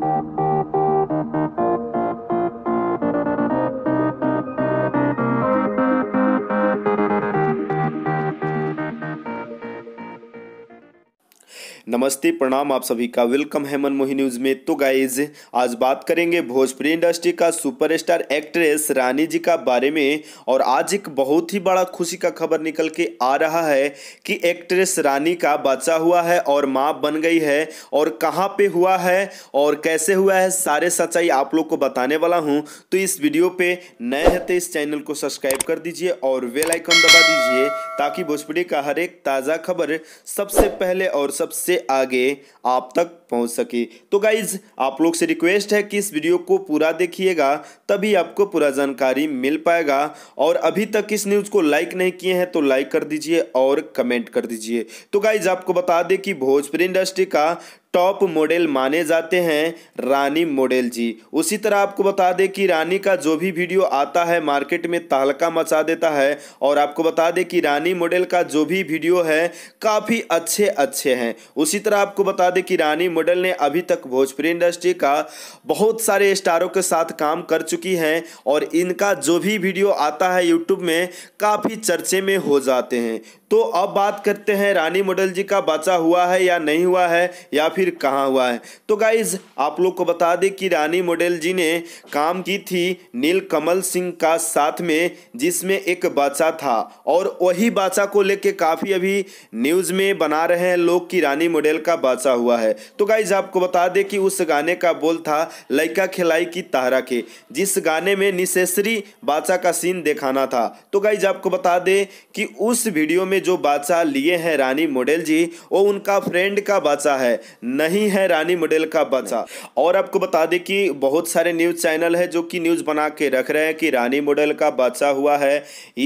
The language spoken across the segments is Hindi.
Thank you. नमस्ते प्रणाम आप सभी का वेलकम है मनमोही न्यूज में तो गाइज आज बात करेंगे भोजपुरी इंडस्ट्री का सुपरस्टार एक्ट्रेस रानी जी का बारे में और आज एक बहुत ही बड़ा खुशी का खबर निकल के आ रहा है कि एक्ट्रेस रानी का बचा हुआ है और माँ बन गई है और कहाँ पे हुआ है और कैसे हुआ है सारे सच्चाई आप लोग को बताने वाला हूँ तो इस वीडियो पे नए हैं तो इस चैनल को सब्सक्राइब कर दीजिए और वेलाइकन दबा दीजिए ताकि भोजपुरी का हर एक ताज़ा खबर सबसे पहले और सबसे आगे आप तक पहुंच सके तो गाइज आप लोग से रिक्वेस्ट है कि इस वीडियो को पूरा देखिएगा तभी आपको पूरा जानकारी मिल पाएगा और अभी तक इस न्यूज़ को लाइक नहीं किए हैं तो लाइक कर दीजिए और कमेंट कर दीजिए तो गाइज आपको बता दें कि भोजपुरी इंडस्ट्री का टॉप मॉडल माने जाते हैं रानी मॉडल जी उसी तरह आपको बता दें कि रानी का जो भी वीडियो आता है मार्केट में तहलका मचा देता है और आपको बता दें कि रानी मॉडल का जो भी वीडियो है काफ़ी अच्छे अच्छे हैं उसी तरह आपको बता दें कि रानी मॉडल ने अभी तक भोजपुरी इंडस्ट्री का बहुत सारे स्टारों के साथ काम कर चुकी हैं और इनका जो भी वीडियो आता है यूट्यूब में काफ़ी चर्चे में हो जाते हैं तो अब बात करते हैं रानी मॉडल जी का बचा हुआ है या नहीं हुआ है या फिर फिर कहाँ हुआ है तो गाइज आप लोग को बता दें कि रानी मॉडल जी ने काम की थी नील कमल सिंह का साथ में जिसमें एक बच्चा था और वही बच्चा को लेके काफ़ी अभी न्यूज़ में बना रहे हैं लोग कि रानी मॉडल का बच्चा हुआ है तो गाइज आपको बता दें कि उस गाने का बोल था लइका खिलाई की तारा के जिस गाने में निशेसरी बादशाह का सीन दिखाना था तो गाइज आपको बता दें कि उस वीडियो में जो बादशाह लिए हैं रानी मॉडल जी वो उनका फ्रेंड का बादशाह है नहीं है रानी मॉडल का बचा और आपको बता दें कि बहुत सारे न्यूज़ चैनल है जो कि न्यूज़ बना के रख रहे हैं कि रानी मॉडल का बचा हुआ है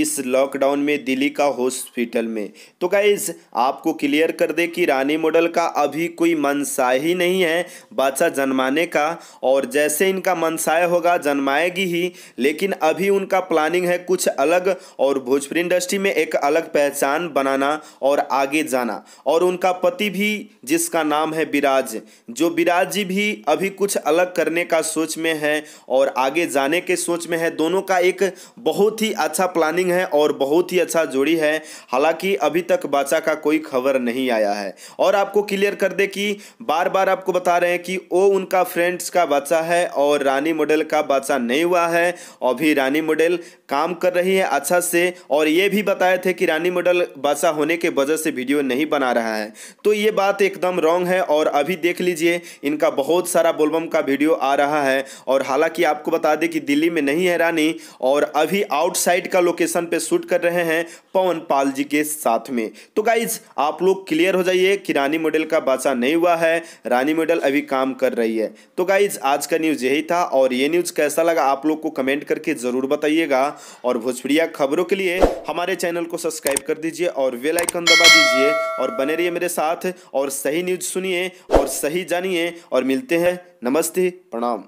इस लॉकडाउन में दिल्ली का हॉस्पिटल में तो गाइज आपको क्लियर कर दे कि रानी मॉडल का अभी कोई मनसाही नहीं है बच्चा जन्माने का और जैसे इनका मनसाय होगा जन्माएगी ही लेकिन अभी उनका प्लानिंग है कुछ अलग और भोजपुरी इंडस्ट्री में एक अलग पहचान बनाना और आगे जाना और उनका पति भी जिसका नाम है विराज जो विराज जी भी अभी कुछ अलग करने का सोच में है और आगे जाने के सोच में है दोनों का एक बहुत ही अच्छा प्लानिंग है और बहुत ही अच्छा जोड़ी है हालांकि अभी तक बाचा का कोई खबर नहीं आया है और आपको क्लियर कर दे कि बार बार आपको बता रहे हैं कि ओ उनका फ्रेंड्स का बाचा है और रानी मॉडल का बाचा नहीं हुआ है अभी रानी मॉडल काम कर रही है अच्छा से और ये भी बताए थे कि रानी मॉडल बादशाह होने के वजह से वीडियो नहीं बना रहा है तो ये बात एकदम रॉन्ग है और और अभी देख लीजिए इनका बहुत सारा बोलबम का वीडियो आ रहा है और हालांकि आपको बता दें कि दिल्ली में नहीं है रानी और अभी आउटसाइड का लोकेशन पे शूट कर रहे हैं पवन पाल जी के साथ में तो गाइज आप लोग क्लियर हो जाइए कि रानी मॉडल का बाचा नहीं हुआ है रानी मॉडल अभी काम कर रही है तो गाइज आज का न्यूज़ यही था और ये न्यूज़ कैसा लगा आप लोग को कमेंट करके ज़रूर बताइएगा और भोजपुरिया खबरों के लिए हमारे चैनल को सब्सक्राइब कर दीजिए और वेलाइकन दबा दीजिए और बने रहिए मेरे साथ और सही न्यूज़ सुनिए और सही जानिए और मिलते हैं नमस्ते प्रणाम